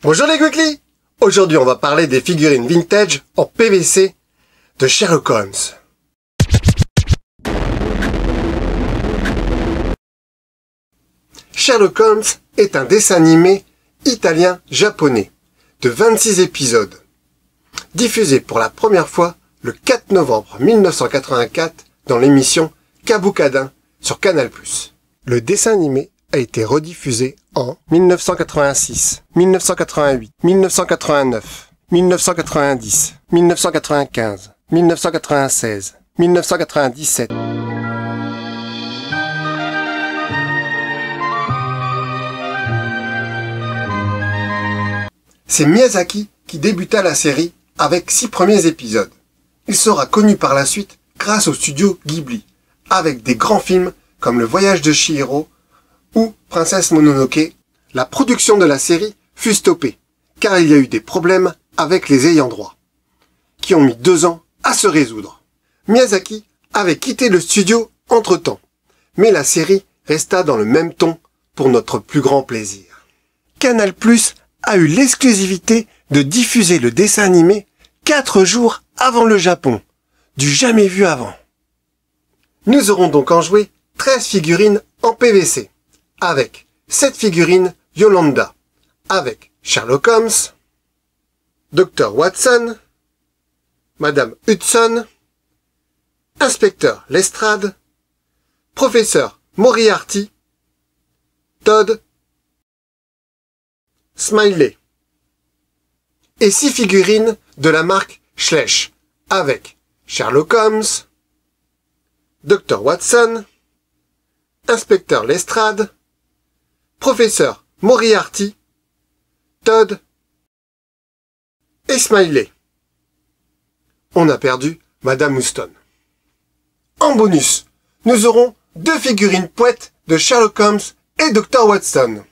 Bonjour les Quickly Aujourd'hui on va parler des figurines vintage en PVC de Sherlock Holmes. Sherlock Holmes est un dessin animé italien-japonais de 26 épisodes, diffusé pour la première fois le 4 novembre 1984 dans l'émission Kabukadin sur Canal+. Le dessin animé a été rediffusé en 1986, 1988, 1989, 1990, 1995, 1996, 1997. C'est Miyazaki qui débuta la série avec six premiers épisodes. Il sera connu par la suite grâce au studio Ghibli, avec des grands films comme Le Voyage de Chihiro, ou Princesse Mononoke, la production de la série fut stoppée, car il y a eu des problèmes avec les ayants droit, qui ont mis deux ans à se résoudre. Miyazaki avait quitté le studio entre-temps, mais la série resta dans le même ton pour notre plus grand plaisir. Canal+, a eu l'exclusivité de diffuser le dessin animé quatre jours avant le Japon, du jamais vu avant. Nous aurons donc en joué 13 figurines en PVC avec cette figurine Yolanda, avec Sherlock Holmes, Dr Watson, Madame Hudson, Inspecteur Lestrade, Professeur Moriarty, Todd, Smiley, et six figurines de la marque Schlesch, avec Sherlock Holmes, Dr Watson, Inspecteur Lestrade, Professeur Moriarty, Todd et Smiley. On a perdu Madame Houston. En bonus, nous aurons deux figurines poètes de Sherlock Holmes et Dr. Watson.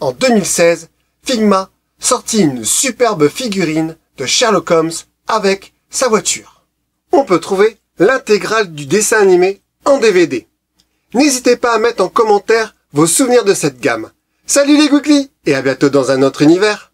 En 2016, Figma sortit une superbe figurine de Sherlock Holmes avec sa voiture. On peut trouver l'intégrale du dessin animé en DVD. N'hésitez pas à mettre en commentaire vos souvenirs de cette gamme. Salut les googly et à bientôt dans un autre univers